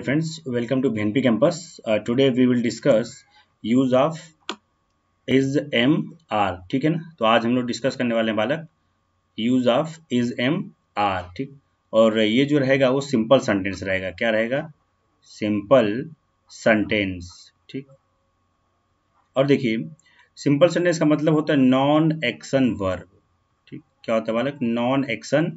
Hey friends, welcome to BNP Campus. Uh, today we will discuss use of is एम are ठीक है ना तो आज हम लोग डिस्कस करने वाले हैं बालक use of is M R ठीक और ये जो रहेगा वो सिंपल सेंटेंस रहेगा क्या रहेगा सिंपल सेंटेंस ठीक और देखिए सिंपल सेंटेंस का मतलब होता है नॉन एक्शन वर्ब ठीक क्या होता है बालक नॉन एक्शन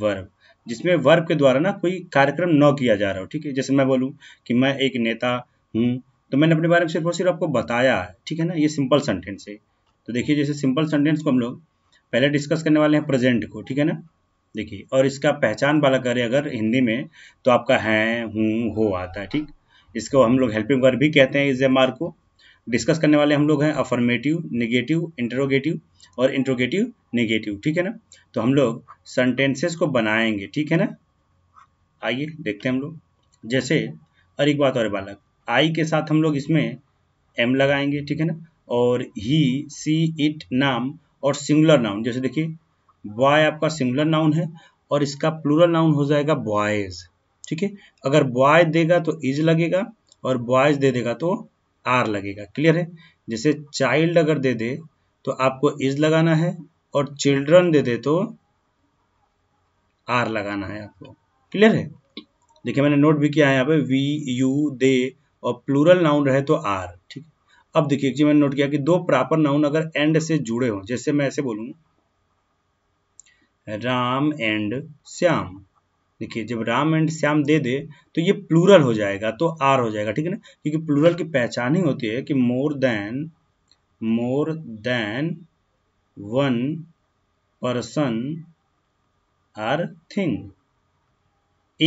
वर्ब जिसमें वर्ब के द्वारा ना कोई कार्यक्रम न किया जा रहा हो ठीक है जैसे मैं बोलूँ कि मैं एक नेता हूँ तो मैंने अपने बारे में सिर्फ और सिर्फ आपको बताया है ठीक है ना ये सिंपल सेंटेंस है तो देखिए जैसे सिंपल सेंटेंस को हम लोग पहले डिस्कस करने वाले हैं प्रेजेंट को ठीक है ना देखिए और इसका पहचान वाला करें अगर हिंदी में तो आपका हैं हूँ हो आता है ठीक इसको हम लोग हेल्पिंग वर्ब भी कहते हैं इस जमार को डिस्कस करने वाले हम लोग हैं अफर्मेटिव नेगेटिव इंटरोगेटिव और इंटरोगेटिव नेगेटिव ठीक है ना तो हम लोग सेंटेंसेस को बनाएंगे ठीक है ना आइए देखते हैं हम लोग जैसे और एक बात और बालक आई के साथ हम लोग इसमें एम लगाएंगे ठीक है ना और ही सी इट नाम और सिंगुलर नाउन जैसे देखिए बॉय आपका सिंगुलर नाउन है और इसका प्लूरल नाउन हो जाएगा बॉयज ठीक है अगर बॉय देगा तो इज लगेगा और बॉयज दे देगा तो आर लगेगा क्लियर है जैसे चाइल्ड अगर दे दे तो आपको इज लगाना है और चिल्ड्रन दे दे तो आर लगाना है आपको क्लियर है देखिए मैंने नोट भी किया है यहाँ पे वी यू दे और प्लूरल नाउन रहे तो आर ठीक अब देखिए जी मैंने नोट किया कि दो प्रॉपर नाउन अगर एंड से जुड़े हों जैसे मैं ऐसे बोलूँ राम एंड श्याम देखिए जब Ram and Shyam they they तो ये प्लूरल हो जाएगा तो आर हो जाएगा ठीक है ना क्योंकि प्लूरल की पहचान ही होती है कि more than more than one person or thing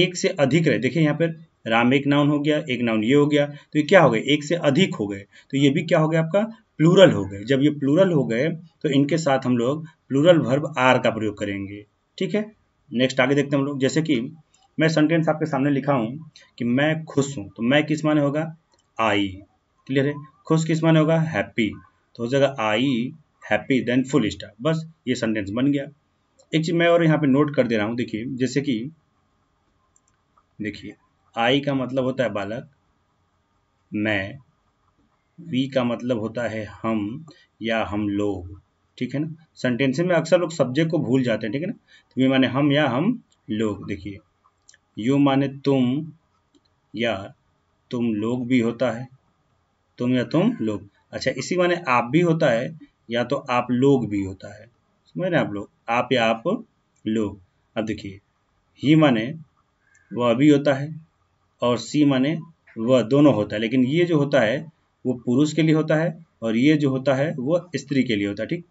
एक से अधिक रहे देखिए यहाँ पर राम एक नाउन हो गया एक नाउन ये हो गया तो ये क्या हो गया एक से अधिक हो गए तो ये भी क्या हो गया आपका प्लूरल हो गए जब ये प्लूरल हो गए तो इनके साथ हम लोग प्लूरल वर्ब आर का प्रयोग करेंगे ठीक है नेक्स्ट आगे देखते हैं हम लोग जैसे कि मैं सेंटेंस आपके सामने लिखा हूँ कि मैं खुश हूँ तो मैं किस माने होगा आई क्लियर है खुश किस माने होगा हैप्पी तो हो जाएगा I happy then full star बस ये सेंटेंस बन गया एक चीज़ मैं और यहाँ पे नोट कर दे रहा हूँ देखिए जैसे कि देखिए आई का मतलब होता है बालक मैं वी का मतलब होता है हम या हम लोग ठीक है ना सेंटेंसेज में अक्सर लोग सब्जेक्ट को भूल जाते हैं ठीक है ना तो ये माने हम या हम लोग देखिए यू माने तुम या तुम लोग भी होता है तुम या तुम लोग अच्छा इसी माने आप भी होता है या तो आप लोग भी होता है समझ रहे आप लोग आप या आप लोग अब देखिए ही माने वह भी होता है और सी माने वह दोनों होता है लेकिन ये जो होता है वो पुरुष के लिए होता है और ये जो होता है वो स्त्री के लिए होता है ठीक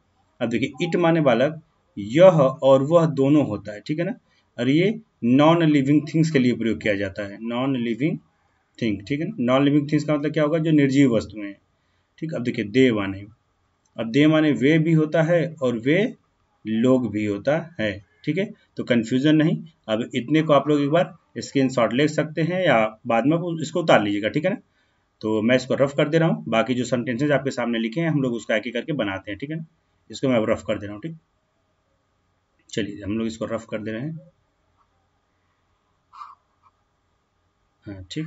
अब देखिए इट माने बालक यह और वह दोनों होता है ठीक है ना और ये नॉन लिविंग थिंग्स के लिए प्रयोग किया जाता है नॉन लिविंग थिंग ठीक है ना नॉन लिविंग थिंग्स का मतलब क्या होगा जो निर्जीव वस्तुएं हैं ठीक अब देखिए दे माने अब दे माने वे भी होता है और वे लोग भी होता है ठीक है तो कन्फ्यूजन नहीं अब इतने को आप लोग एक बार स्क्रीन शॉट ले सकते हैं या बाद में इसको उतार लीजिएगा ठीक है ना तो मैं इसको रफ कर दे रहा हूँ बाकी जो सेंटेंसेज आपके सामने लिखे हैं हम लोग उसका एक करके बनाते हैं ठीक है ना इसको मैं अब रफ कर दे रहा हूँ ठीक चलिए हम लोग इसको रफ कर दे रहे हैं हाँ ठीक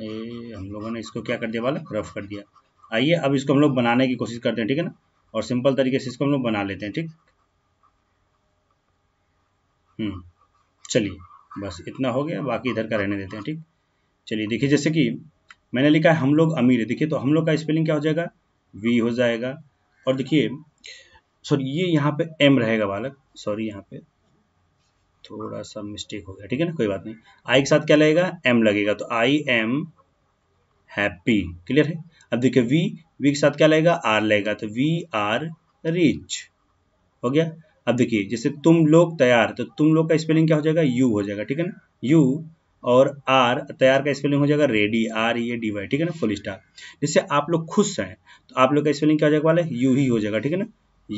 ये हम लोगों ने इसको क्या कर दिया वाला रफ कर दिया आइए अब इसको हम लोग बनाने की कोशिश करते हैं ठीक है ना और सिंपल तरीके से इसको हम लोग बना लेते हैं ठीक हम्म चलिए बस इतना हो गया बाकी इधर का रहने देते हैं ठीक चलिए देखिए जैसे कि मैंने लिखा है हम लोग अमीर है देखिए तो हम लोग का स्पेलिंग क्या हो जाएगा वी हो जाएगा और देखिए सॉरी ये यहाँ पे एम रहेगा बालक सॉरी यहाँ पे थोड़ा सा मिस्टेक हो गया ठीक है ना कोई बात नहीं आई के साथ क्या लगेगा एम लगेगा तो आई एम हैप्पी क्लियर है अब देखिए वी वी के साथ क्या लगेगा आर लगेगा तो वी आर रिच हो गया अब देखिए जैसे तुम लोग तैयार तो तुम लोग का स्पेलिंग क्या हो जाएगा यू हो जाएगा ठीक है ना यू और आर तैयार का स्पेलिंग हो जाएगा ready R E D Y ठीक है ना फुल स्टार जिससे आप लोग खुश हैं तो आप लोग का स्पेलिंग क्या हो जाएगा वाले यू ही हो जाएगा ठीक है ना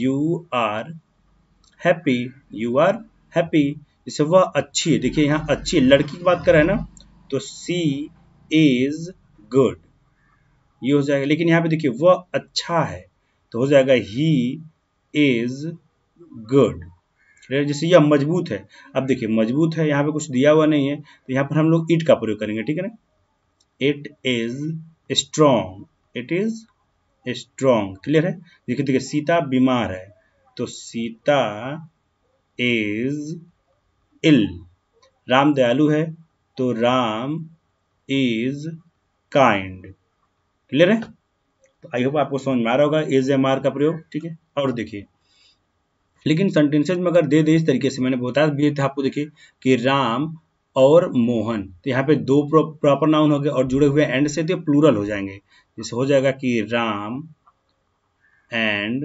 you are happy you are happy जिससे वह अच्छी है देखिए यहाँ अच्छी लड़की की बात कर रहे हैं ना तो सी इज गुड ये हो जाएगा लेकिन यहाँ पे देखिए वह अच्छा है तो हो जाएगा ही इज गुड ठीक जैसे यह मजबूत है अब देखिए मजबूत है यहाँ पे कुछ दिया हुआ नहीं है तो यहाँ पर हम लोग इट का प्रयोग करेंगे ठीक है ना it is strong it is strong clear है देखिए देखिए सीता बीमार है तो सीता इज इल राम दयालु है तो राम इज काइंड क्लियर है तो आई होप आपको समझ में आ रहा होगा इज एम आर का प्रयोग ठीक है और देखिए लेकिन सेंटेंसेज में अगर दे दे इस तरीके से मैंने बताया भी था आपको देखिए कि राम और मोहन तो यहाँ पे दो प्रॉपर नाउन हो गए और जुड़े हुए एंड से तो प्लूरल हो जाएंगे जैसे हो जाएगा कि राम एंड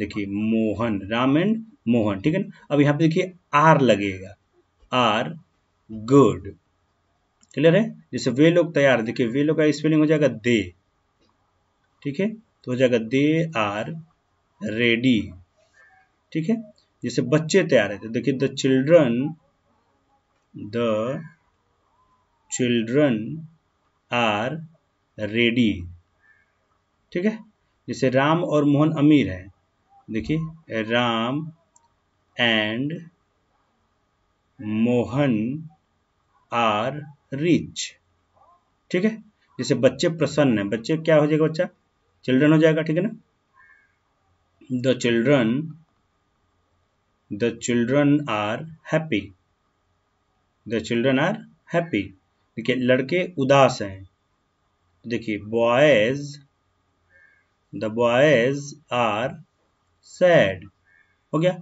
देखिए मोहन राम एंड मोहन ठीक है ना अब यहाँ पे देखिए आर लगेगा आर गुड क्लियर है जैसे वे लोग तैयार देखिए वे लोग का स्पेलिंग हो जाएगा दे ठीक है तो हो जाएगा दे आर रेडी ठीक है जैसे बच्चे तैयार रहते देखिए the children the children are ready ठीक है जैसे राम और मोहन अमीर है देखिए Ram and Mohan are rich ठीक है जैसे बच्चे प्रसन्न है बच्चे क्या हो जाएगा बच्चा चिल्ड्रन हो जाएगा ठीक है ना the children the children are happy the children are happy देखिए लड़के उदास हैं देखिए boys the boys are sad हो गया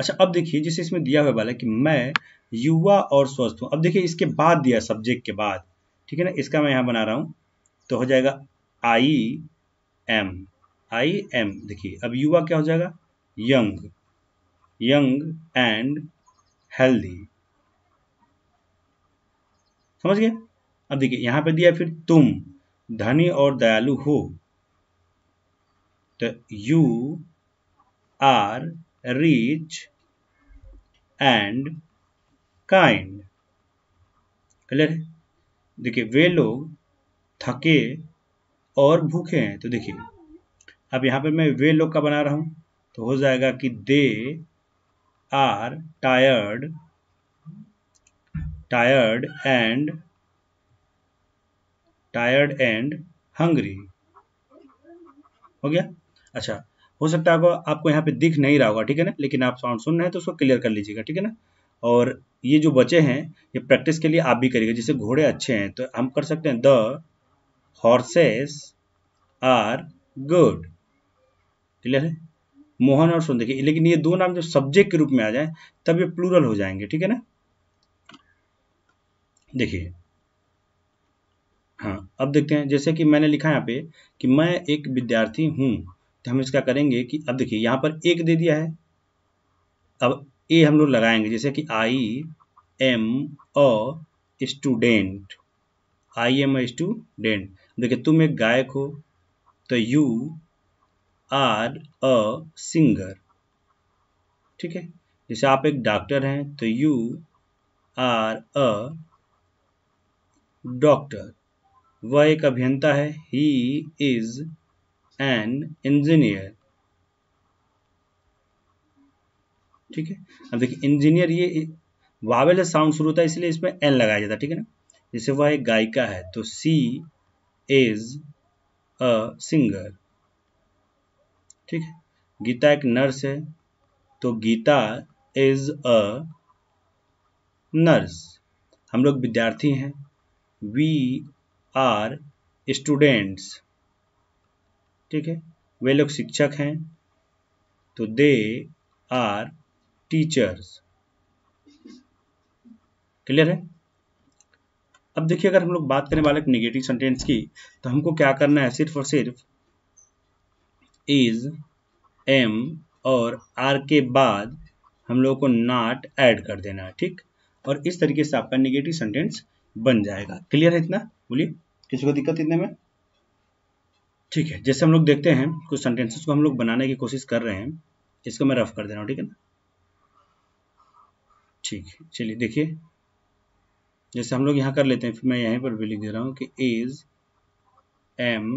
अच्छा अब देखिए जैसे इसमें दिया हुआ वाला कि मैं युवा और स्वस्थ हूँ अब देखिए इसके बाद दिया सब्जेक्ट के बाद ठीक है ना इसका मैं यहाँ बना रहा हूँ तो हो जाएगा आई एम आई एम देखिए अब युवा क्या हो जाएगा यंग यंग एंड हेल्दी समझ गए अब देखिए यहां पे दिया फिर तुम धनी और दयालु हो तो you are rich and kind clear है देखिए वे लोग थके और भूखे हैं तो देखिए अब यहां पे मैं वे लोग का बना रहा हूं तो हो जाएगा कि they are tired tired and tired and hungry हो गया अच्छा हो सकता है आपको आपको यहाँ पे दिख नहीं रहा होगा ठीक है ना लेकिन आप साउंड सुन रहे हैं तो उसको क्लियर कर लीजिएगा ठीक है ना और ये जो बचे हैं ये प्रैक्टिस के लिए आप भी करिएगा जैसे घोड़े अच्छे हैं तो हम कर सकते हैं the horses are good clear है मोहन और देखिए लेकिन ये दो नाम जब सब्जेक्ट के रूप में आ जाए तब ये प्लूरल हो जाएंगे ठीक है ना देखिए हाँ अब देखते हैं जैसे कि मैंने लिखा यहाँ पे कि मैं एक विद्यार्थी हूँ तो हम इसका करेंगे कि अब देखिए यहाँ पर एक दे दिया है अब ए हम लोग लगाएंगे जैसे कि I am a student I am a student देखिए तुम एक गायक हो तो यू आर अ सिंगर ठीक है जैसे आप एक डॉक्टर हैं तो यू आर अ डॉक्टर वह एक अभियंता है ही इज एन इंजीनियर ठीक है अब देखिए इंजीनियर ये वावेल साउंड शुरू होता है इसलिए इसमें एन लगाया जाता है ठीक है ना जैसे वह एक गायिका है तो सी इज अ सिंगर ठीक है गीता एक नर्स है तो गीता इज अ नर्स हम लोग विद्यार्थी हैं वी आर स्टूडेंट्स ठीक है वे लोग शिक्षक हैं तो दे आर टीचर्स क्लियर है अब देखिए अगर हम लोग बात करने वाले नेगेटिव सेंटेंस की तो हमको क्या करना है सिर्फ और सिर्फ इज एम और आर के बाद हम लोग को नाट ऐड कर देना है ठीक और इस तरीके से आपका निगेटिव सेंटेंस बन जाएगा क्लियर है इतना बोलिए किसी को दिक्कत इतने में ठीक है जैसे हम लोग देखते हैं कुछ सेंटेंसेस को हम लोग बनाने की कोशिश कर रहे हैं इसको मैं रफ कर दे रहा हूँ ठीक है ना ठीक है चलिए देखिए जैसे हम लोग यहाँ कर लेते हैं फिर मैं यहीं पर भी लिख दे रहा हूँ कि इज एम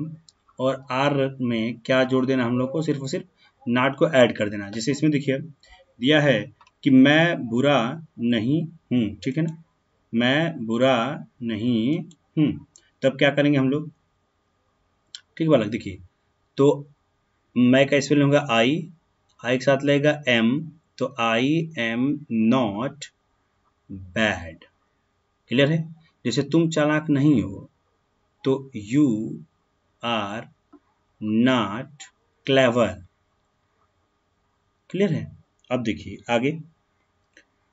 और आर में क्या जोड़ देना हम लोग को सिर्फ और सिर्फ नाट को ऐड कर देना जैसे इसमें देखिए दिया है कि मैं बुरा नहीं हूँ ठीक है ना मैं बुरा नहीं हूँ तब क्या करेंगे हम लोग ठीक बालक देखिए तो मैं का स्पेल लूँगा आई आई के साथ लगेगा एम तो I am not bad clear है जैसे तुम चालाक नहीं हो तो you are not clever clear है अब देखिए आगे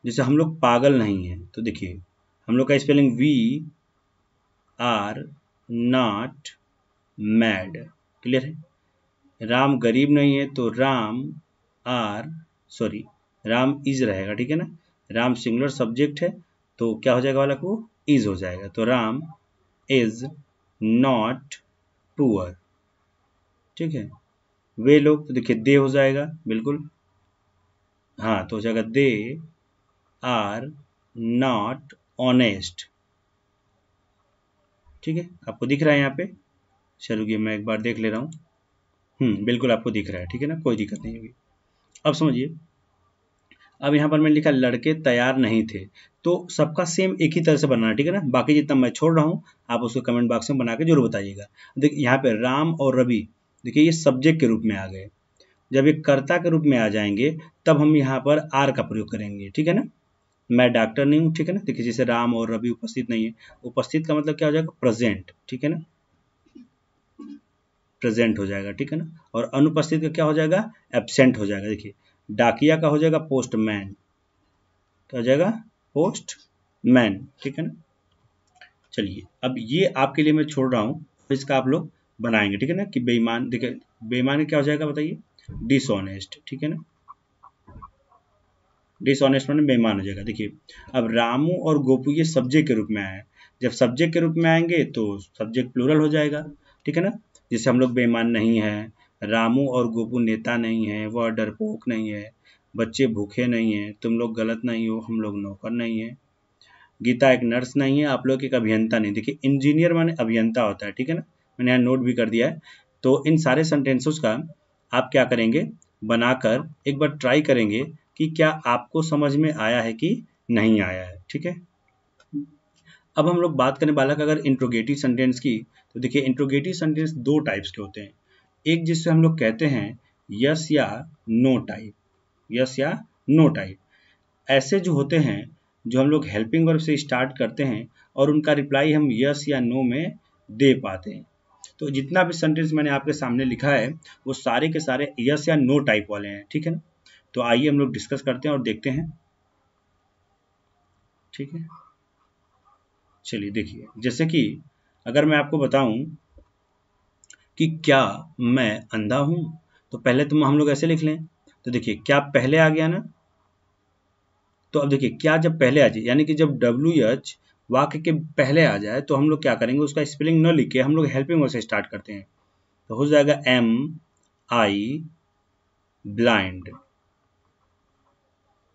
जैसे हम लोग पागल नहीं है तो देखिए हम लोग का spelling we are not mad clear है राम गरीब नहीं है तो Ram are sorry Ram is रहेगा ठीक है ना राम सिंगुलर सब्जेक्ट है तो क्या हो जाएगा वाला को इज हो जाएगा तो Ram is not to are ठीक है वे लोग तो देखिए दे हो जाएगा बिल्कुल हाँ तो हो जाएगा दे आर नॉट ऑनेस्ट ठीक है आपको दिख रहा है यहाँ पे ये मैं एक बार देख ले रहा हूँ हम्म, बिल्कुल आपको दिख रहा है ठीक है ना कोई दिक्कत नहीं होगी अब समझिए अब यहाँ पर मैंने लिखा लड़के तैयार नहीं थे तो सबका सेम एक ही तरह से बनाना ठीक है ना बाकी जितना मैं छोड़ रहा हूँ आप उसको कमेंट बॉक्स में बना के जरूर बताइएगा देखिए यहाँ पे राम और रवि देखिए ये सब्जेक्ट के रूप में आ गए जब ये कर्ता के रूप में आ जाएंगे तब हम यहाँ पर आर का प्रयोग करेंगे ठीक है ना मैं डॉक्टर नहीं हूँ ठीक है ना देखिए जैसे राम और रवि उपस्थित नहीं है उपस्थित का मतलब क्या हो जाएगा प्रेजेंट ठीक है ना प्रेजेंट हो जाएगा ठीक है ना और अनुपस्थित का क्या हो जाएगा एबसेंट हो जाएगा देखिए डाकिया का हो जाएगा पोस्टमैन क्या हो जाएगा पोस्टमैन ठीक है ना चलिए अब ये आपके लिए मैं छोड़ रहा हूँ इसका आप लोग बनाएंगे ठीक है ना कि बेईमान देखिए बेईमान क्या हो जाएगा बताइए डिसऑनेस्ट ठीक है ना डिसऑनेस्ट मैंने बेईमान हो जाएगा देखिए अब रामू और गोपू ये सब्जेक्ट के रूप में आए जब सब्जेक्ट के रूप में आएंगे तो सब्जेक्ट प्लूरल हो जाएगा ठीक है ना जैसे हम लोग बेईमान नहीं है रामू और गोपू नेता नहीं है वह डरपोक नहीं है बच्चे भूखे नहीं हैं तुम लोग गलत नहीं हो हम लोग नौकर नहीं हैं गीता एक नर्स नहीं है आप लोग एक अभियंता नहीं देखिए इंजीनियर माने अभियंता होता है ठीक है ना मैंने यहाँ नोट भी कर दिया है तो इन सारे सेंटेंसेस का आप क्या करेंगे बनाकर एक बार ट्राई करेंगे कि क्या आपको समझ में आया है कि नहीं आया है ठीक है अब हम लोग बात करने वाला अगर इंट्रोगेटिव सेंटेंस की तो देखिए इंट्रोगेटिव सेंटेंस दो टाइप्स के होते हैं एक जिससे हम लोग कहते हैं यस या नो टाइप यस या नो टाइप ऐसे जो होते हैं जो हम लोग हेल्पिंग वर्ब से स्टार्ट करते हैं और उनका रिप्लाई हम यस या नो में दे पाते हैं तो जितना भी सेंटेंस मैंने आपके सामने लिखा है वो सारे के सारे यस या नो टाइप वाले हैं ठीक है ना तो आइए हम लोग डिस्कस करते हैं और देखते हैं ठीक है चलिए देखिए जैसे कि अगर मैं आपको बताऊं कि क्या मैं अंधा हूं तो पहले तुम तो हम लोग ऐसे लिख लें तो देखिए क्या पहले आ गया ना तो अब देखिए क्या जब पहले आ जाए यानी कि जब डब्ल्यू एच वाक्य के पहले आ जाए तो हम लोग क्या करेंगे उसका स्पेलिंग न लिख के हम लोग हेल्पिंग वर्ड से स्टार्ट करते हैं तो हो जाएगा एम आई ब्लाइंड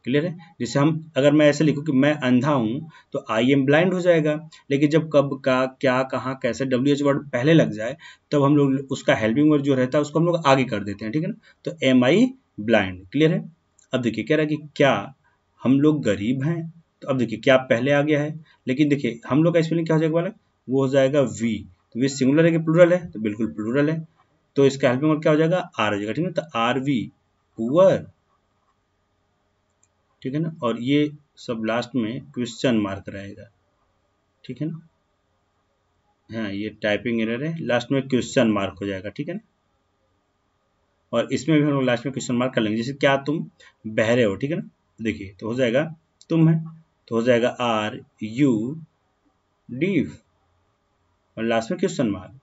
क्लियर है जैसे हम अगर मैं ऐसे लिखूँ कि मैं अंधा हूँ तो आई एम ब्लाइंड हो जाएगा लेकिन जब कब का क्या कहाँ कैसे डब्ल्यू एच वर्ड पहले लग जाए तब तो हम लोग उसका हेल्पिंग वर्ड जो रहता है उसको हम लोग आगे कर देते हैं ठीक है ना तो एम आई ब्लाइंड क्लियर है अब देखिए कह रहा है कि क्या हम लोग गरीब हैं तो अब देखिए क्या पहले आ गया है लेकिन देखिए हम लोग का स्पेलिंग क्या हो जाएगा वाला वो हो जाएगा वी तो वी सिंगुलर है कि प्लूरल है तो बिल्कुल प्लूरल है तो इसका हेल्पिंग वर्ड क्या हो जाएगा आर हो जाएगा ठीक है तो आर वी पुअर ठीक है ना और ये सब लास्ट में क्वेश्चन मार्क रहेगा ठीक है ना हाँ ये टाइपिंग एरर है लास्ट में क्वेश्चन मार्क हो जाएगा ठीक है ना और इसमें भी हम लोग लास्ट में क्वेश्चन मार्क कर लेंगे जैसे क्या तुम बहरे हो ठीक है ना देखिए तो हो जाएगा तुम है तो हो जाएगा आर यू डी और लास्ट में क्वेश्चन मार्क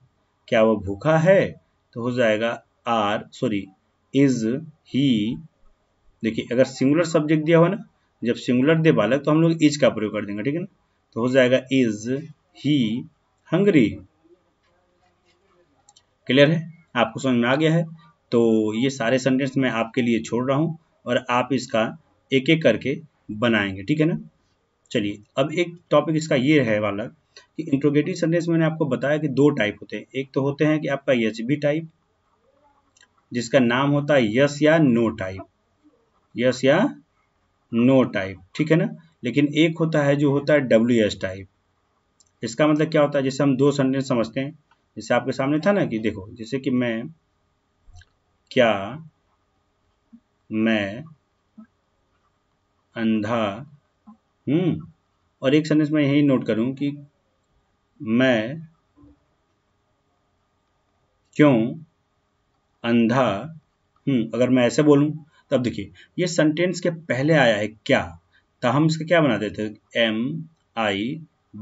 क्या वो भूखा है तो हो जाएगा आर सॉरी इज ही देखिए अगर सिंगुलर सब्जेक्ट दिया हुआ ना जब सिंगुलर दे बालक तो हम लोग इज का प्रयोग कर देंगे ठीक है ना तो हो जाएगा इज ही हंगरी क्लियर है आपको समझ में आ गया है तो ये सारे सेंटेंस मैं आपके लिए छोड़ रहा हूँ और आप इसका एक एक करके बनाएंगे ठीक है ना चलिए अब एक टॉपिक इसका ये है वाला कि इंट्रोगेटिव सेंटेंस मैंने आपको बताया कि दो टाइप होते हैं एक तो होते हैं कि आपका यच बी टाइप जिसका नाम होता है यस या नो टाइप यस या नो टाइप ठीक है ना लेकिन एक होता है जो होता है डब्ल्यू एस टाइप इसका मतलब क्या होता है जैसे हम दो सेंटेंस समझते हैं जैसे आपके सामने था ना कि देखो जैसे कि मैं क्या मैं अंधा हूँ हम्म, और एक सेंटेंस मैं यही नोट करूँ कि मैं क्यों अंधा हूँ हम्म, अगर मैं ऐसे बोलूँ तब देखिए ये सेंटेंस के पहले आया है क्या तो हम इसका क्या बना देते एम आई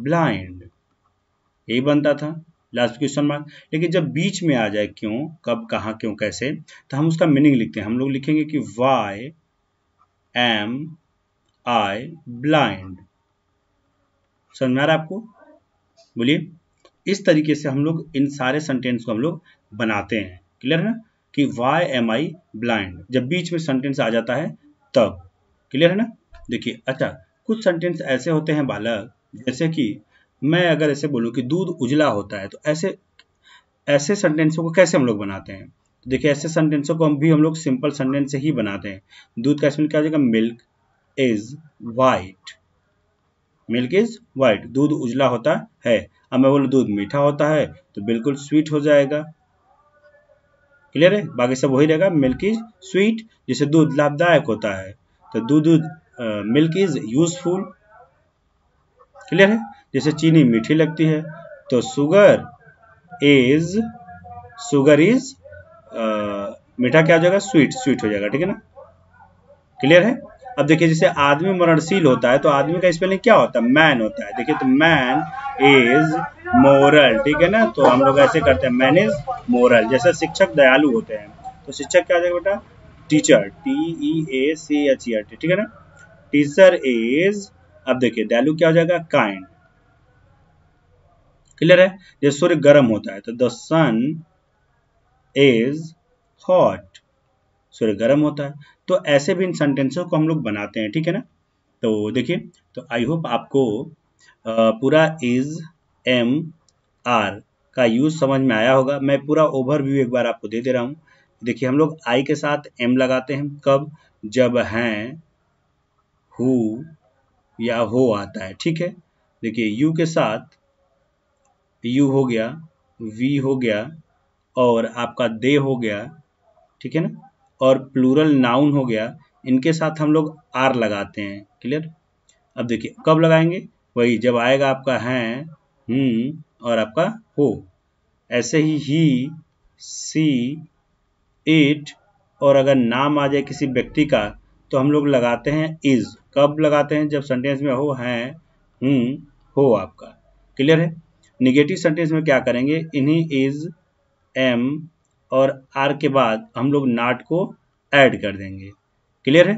ब्लाइंड यही बनता था लास्ट क्वेश्चन मार्क लेकिन जब बीच में आ जाए क्यों कब कहाँ क्यों कैसे तो हम उसका मीनिंग लिखते हैं हम लोग लिखेंगे कि वाई एम आई ब्लाइंड समझ में आ रहा है आपको बोलिए इस तरीके से हम लोग इन सारे सेंटेंस को हम लोग बनाते हैं क्लियर है ना कि वाई एम आई ब्लाइंड जब बीच में सेंटेंस आ जाता है तब क्लियर है ना देखिए अच्छा कुछ सेंटेंस ऐसे होते हैं बालक जैसे कि मैं अगर ऐसे बोलूँ कि दूध उजला होता है तो ऐसे ऐसे सेंटेंसों को कैसे हम लोग बनाते हैं देखिए ऐसे सेंटेंसों को हम भी हम लोग सिंपल सेंटेंस से ही बनाते हैं दूध का इसमें क्या हो जाएगा milk is white milk is white दूध उजला होता है अब मैं बोलूँ दूध मीठा होता है तो बिल्कुल स्वीट हो जाएगा क्लियर है बाकी सब वही रहेगा मिल्क इज स्वीट जिसे दूध लाभदायक होता है तो दूध मिल्क इज यूजफुल क्लियर है जैसे चीनी मीठी लगती है तो सुगर इज शुगर इज मीठा क्या हो जाएगा स्वीट स्वीट हो जाएगा ठीक है ना क्लियर है अब देखिए जैसे आदमी मरणशील होता है तो आदमी का स्पेलिंग क्या होता है मैन होता है देखिए तो मैन इज मोरल ठीक है ना तो हम लोग ऐसे करते हैं मैन इज मोरल जैसे शिक्षक दयालु होते हैं तो शिक्षक क्या आ जाएगा बेटा teacher T E A C H E R T ठीक है ना टीचर इज अब देखिए दयालु क्या हो जाएगा काइंड क्लियर है जैसे सूर्य गर्म होता है तो द सन इज हॉट सूर्य गर्म होता है तो ऐसे भी इन सेंटेंसों को हम लोग बनाते हैं ठीक है ना तो देखिए तो आई होप आपको पूरा इज एम आर का यूज़ समझ में आया होगा मैं पूरा ओवरव्यू एक बार आपको दे दे रहा हूँ देखिए हम लोग आई के साथ एम लगाते हैं कब जब हैं हु या हो आता है ठीक है देखिए यू के साथ यू हो गया वी हो गया और आपका दे हो गया ठीक है ना और प्लूरल नाउन हो गया इनके साथ हम लोग आर लगाते हैं क्लियर अब देखिए कब लगाएंगे वही जब आएगा आपका हैं हम हम्म, और आपका हो ऐसे ही ही सी इट और अगर नाम आ जाए किसी व्यक्ति का तो हम लोग लगाते हैं इज कब लगाते हैं जब सेंटेंस में हो है हम हम्म, हो आपका क्लियर है निगेटिव सेंटेंस में क्या करेंगे इन्हीं इज एम और आर के बाद हम लोग नाट को ऐड कर देंगे क्लियर है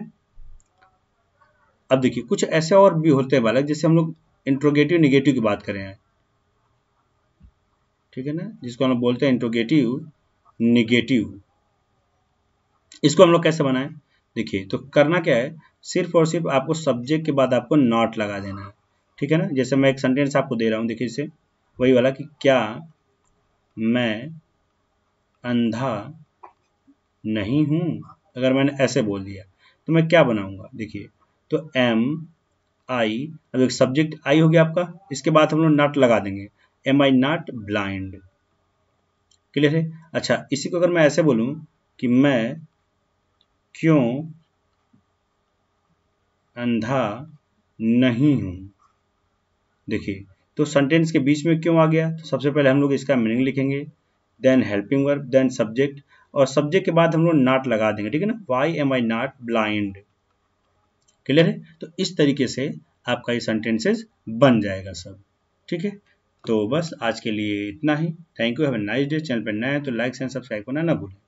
अब देखिए कुछ ऐसे और भी होते हैं बालक जैसे हम लोग इंट्रोगेटिव निगेटिव की बात करें ठीक है ना जिसको हम लोग बोलते हैं इंट्रोगेटिव निगेटिव इसको हम लोग कैसे बनाए देखिए तो करना क्या है सिर्फ और सिर्फ आपको सब्जेक्ट के बाद आपको नॉट लगा देना है ठीक है ना जैसे मैं एक सेंटेंस आपको दे रहा हूँ देखिए इसे वही वाला कि क्या मैं अंधा नहीं हूं अगर मैंने ऐसे बोल दिया तो मैं क्या बनाऊंगा देखिए तो एम आई अब एक सब्जेक्ट आई हो गया आपका इसके बाद हम लोग नॉट लगा देंगे am I not blind clear है अच्छा इसी को अगर मैं ऐसे बोलूं कि मैं क्यों अंधा नहीं हूं देखिए तो सेंटेंस के बीच में क्यों आ गया तो सबसे पहले हम लोग इसका मीनिंग लिखेंगे then helping verb then subject और सब्जेक्ट के बाद हम लोग नाट लगा देंगे ठीक है ना why am I not blind clear है तो इस तरीके से आपका ये सेंटेंसेस बन जाएगा सब ठीक है तो बस आज के लिए इतना ही thank you have a nice day channel पर नए हैं तो लाइक एंड सब्सक्राइब करना ना भूलें